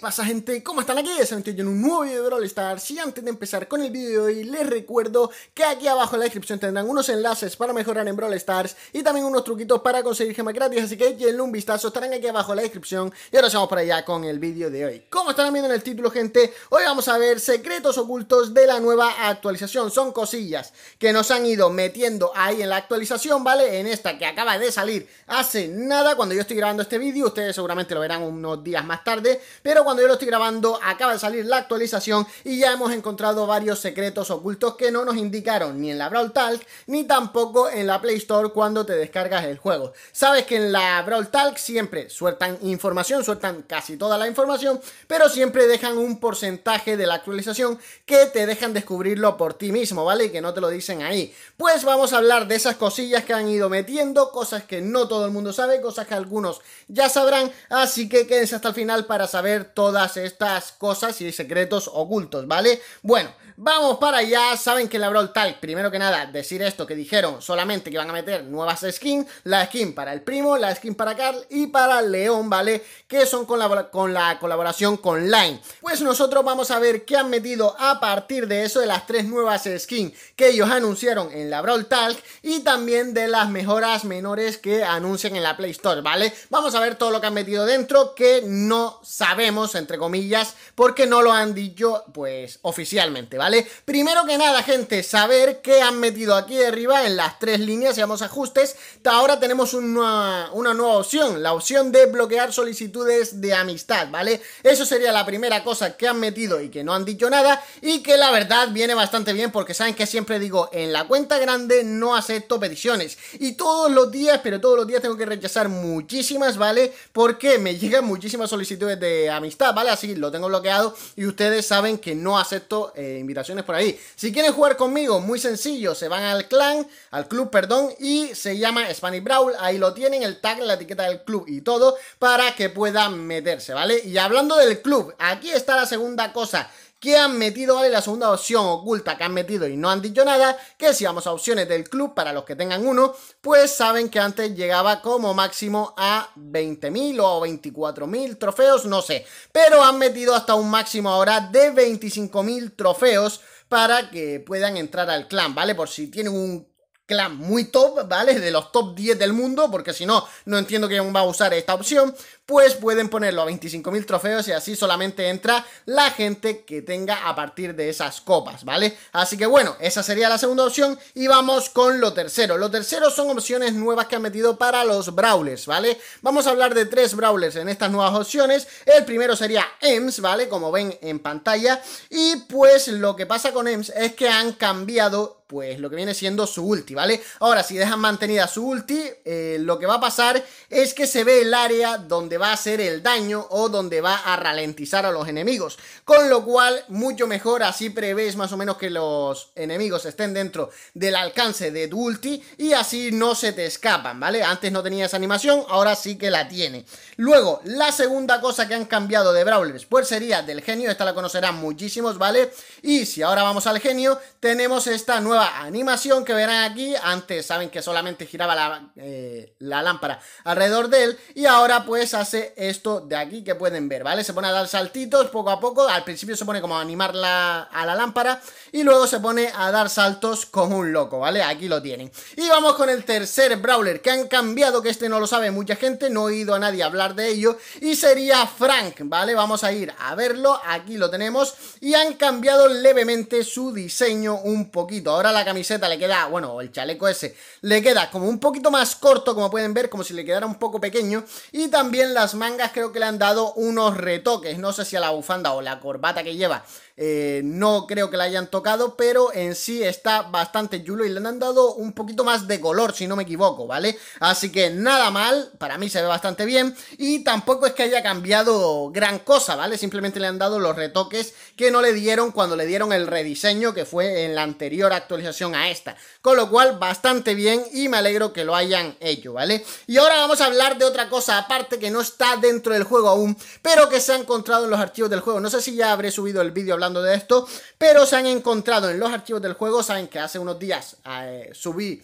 pasa gente? ¿Cómo están aquí? Se yo en un nuevo video de Brawl Stars y antes de empezar con el vídeo de hoy les recuerdo que aquí abajo en la descripción tendrán unos enlaces para mejorar en Brawl Stars y también unos truquitos para conseguir gemas gratis así que denle un vistazo, estarán aquí abajo en la descripción y ahora vamos para allá con el vídeo de hoy. Como están viendo en el título gente, hoy vamos a ver secretos ocultos de la nueva actualización, son cosillas que nos han ido metiendo ahí en la actualización, ¿vale? En esta que acaba de salir hace nada, cuando yo estoy grabando este vídeo, ustedes seguramente lo verán unos días más tarde, pero cuando cuando yo lo estoy grabando acaba de salir la actualización y ya hemos encontrado varios secretos ocultos que no nos indicaron ni en la Brawl Talk ni tampoco en la Play Store cuando te descargas el juego. Sabes que en la Brawl Talk siempre sueltan información, sueltan casi toda la información, pero siempre dejan un porcentaje de la actualización que te dejan descubrirlo por ti mismo, ¿vale? Y que no te lo dicen ahí. Pues vamos a hablar de esas cosillas que han ido metiendo, cosas que no todo el mundo sabe, cosas que algunos ya sabrán, así que quédense hasta el final para saber todas estas cosas y secretos ocultos, ¿vale? Bueno, vamos para allá, saben que en la Brawl Talk, primero que nada, decir esto que dijeron solamente que van a meter nuevas skins, la skin para el primo, la skin para Carl y para León, ¿vale? Que son con la, con la colaboración con Line. Pues nosotros vamos a ver qué han metido a partir de eso, de las tres nuevas skins que ellos anunciaron en la Brawl Talk y también de las mejoras menores que anuncian en la Play Store, ¿vale? Vamos a ver todo lo que han metido dentro que no sabemos entre comillas, porque no lo han dicho, pues, oficialmente, ¿vale? Primero que nada, gente, saber Que han metido aquí arriba en las tres líneas, llamamos ajustes. Ahora tenemos una, una nueva opción, la opción de bloquear solicitudes de amistad, ¿vale? Eso sería la primera cosa que han metido y que no han dicho nada y que la verdad viene bastante bien porque saben que siempre digo, en la cuenta grande no acepto peticiones y todos los días, pero todos los días tengo que rechazar muchísimas, ¿vale? Porque me llegan muchísimas solicitudes de amistad ¿vale? Así lo tengo bloqueado y ustedes saben que no acepto eh, invitaciones por ahí. Si quieren jugar conmigo, muy sencillo, se van al clan, al club, perdón, y se llama Spanish Brawl, ahí lo tienen, el tag, la etiqueta del club y todo, para que puedan meterse, ¿vale? Y hablando del club, aquí está la segunda cosa que han metido, vale, la segunda opción oculta que han metido y no han dicho nada, que si vamos a opciones del club para los que tengan uno, pues saben que antes llegaba como máximo a 20.000 o 24.000 trofeos, no sé, pero han metido hasta un máximo ahora de 25.000 trofeos para que puedan entrar al clan, ¿vale? Por si tienen un clan muy top, ¿vale? De los top 10 del mundo, porque si no, no entiendo quién va a usar esta opción pues pueden ponerlo a 25.000 trofeos y así solamente entra la gente que tenga a partir de esas copas, ¿vale? Así que bueno, esa sería la segunda opción y vamos con lo tercero. Lo tercero son opciones nuevas que han metido para los brawlers, ¿vale? Vamos a hablar de tres brawlers en estas nuevas opciones. El primero sería EMS, ¿vale? Como ven en pantalla. Y pues lo que pasa con EMS es que han cambiado pues lo que viene siendo su ulti, ¿vale? Ahora, si dejan mantenida su ulti, eh, lo que va a pasar es que se ve el área donde va a hacer el daño o donde va a ralentizar a los enemigos. Con lo cual, mucho mejor, así prevés más o menos que los enemigos estén dentro del alcance de tu ulti y así no se te escapan, ¿vale? Antes no tenía esa animación, ahora sí que la tiene. Luego, la segunda cosa que han cambiado de Brawlers, pues sería del genio, esta la conocerán muchísimos, ¿vale? Y si ahora vamos al genio, tenemos esta nueva animación que verán aquí, antes saben que solamente giraba la, eh, la lámpara alrededor de él y ahora pues así esto de aquí que pueden ver, ¿vale? Se pone a dar saltitos poco a poco, al principio se pone como a animar a la lámpara y luego se pone a dar saltos como un loco, ¿vale? Aquí lo tienen. Y vamos con el tercer Brawler que han cambiado, que este no lo sabe mucha gente, no he oído a nadie hablar de ello, y sería Frank, ¿vale? Vamos a ir a verlo, aquí lo tenemos, y han cambiado levemente su diseño un poquito. Ahora la camiseta le queda, bueno, el chaleco ese, le queda como un poquito más corto, como pueden ver, como si le quedara un poco pequeño, y también las mangas creo que le han dado unos retoques, no sé si a la bufanda o la corbata que lleva eh, no creo que la hayan tocado, pero en sí está bastante chulo y le han dado un poquito más de color, si no me equivoco, ¿vale? Así que nada mal, para mí se ve bastante bien y tampoco es que haya cambiado gran cosa, ¿vale? Simplemente le han dado los retoques que no le dieron cuando le dieron el rediseño que fue en la anterior actualización a esta. Con lo cual, bastante bien y me alegro que lo hayan hecho, ¿vale? Y ahora vamos a hablar de otra cosa aparte que no está dentro del juego aún, pero que se ha encontrado en los archivos del juego. No sé si ya habré subido el vídeo hablando de esto, pero se han encontrado en los archivos del juego, saben que hace unos días eh, subí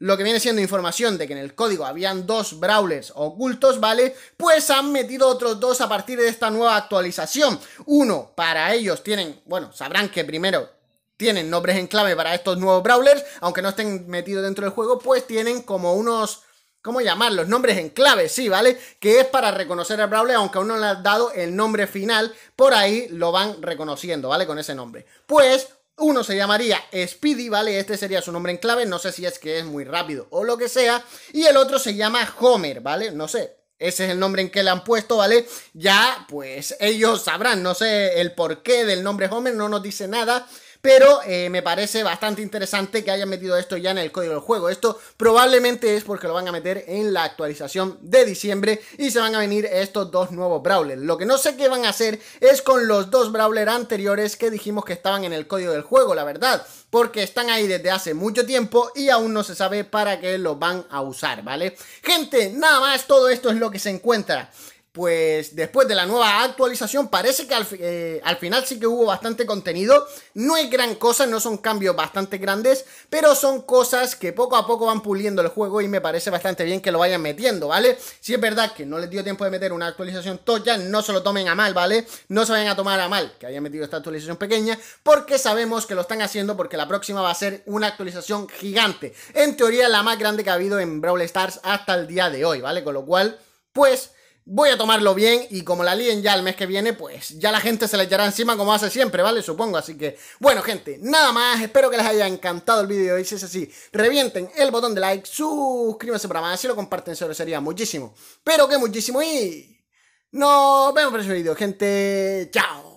lo que viene siendo información de que en el código habían dos brawlers ocultos, ¿vale? Pues han metido otros dos a partir de esta nueva actualización. Uno, para ellos tienen, bueno, sabrán que primero tienen nombres en clave para estos nuevos brawlers, aunque no estén metidos dentro del juego, pues tienen como unos ¿cómo los Nombres en clave, sí, ¿vale? Que es para reconocer a Brawler, aunque aún no le han dado el nombre final, por ahí lo van reconociendo, ¿vale? Con ese nombre. Pues uno se llamaría Speedy, ¿vale? Este sería su nombre en clave, no sé si es que es muy rápido o lo que sea. Y el otro se llama Homer, ¿vale? No sé. Ese es el nombre en que le han puesto, ¿vale? Ya, pues ellos sabrán, no sé el porqué del nombre Homer, no nos dice nada pero eh, me parece bastante interesante que hayan metido esto ya en el código del juego. Esto probablemente es porque lo van a meter en la actualización de diciembre y se van a venir estos dos nuevos Brawlers. Lo que no sé qué van a hacer es con los dos Brawlers anteriores que dijimos que estaban en el código del juego, la verdad, porque están ahí desde hace mucho tiempo y aún no se sabe para qué los van a usar, ¿vale? Gente, nada más, todo esto es lo que se encuentra pues después de la nueva actualización parece que eh, al, final sí que hubo bastante contenido. No es gran cosa, no son cambios bastante grandes, pero son cosas que poco a poco van puliendo el juego y me parece bastante bien que lo vayan metiendo, ¿vale? Si es verdad que no les dio tiempo de meter una actualización toya, no se lo tomen a mal, ¿vale? No se vayan a tomar a mal que hayan metido esta actualización pequeña, porque sabemos que lo están haciendo porque la próxima va a ser una actualización gigante. En teoría la más grande que ha habido en Brawl Stars hasta el día de hoy, ¿vale? Con lo cual, pues Voy a tomarlo bien y como la líen ya el mes que viene, pues ya la gente se la echará encima como hace siempre, ¿vale? Supongo, así que... Bueno, gente, nada más, espero que les haya encantado el vídeo y si es así, revienten el botón de like, suscríbanse para más, si lo comparten sería muchísimo, pero que muchísimo y... Nos vemos en el próximo vídeo, gente, chao.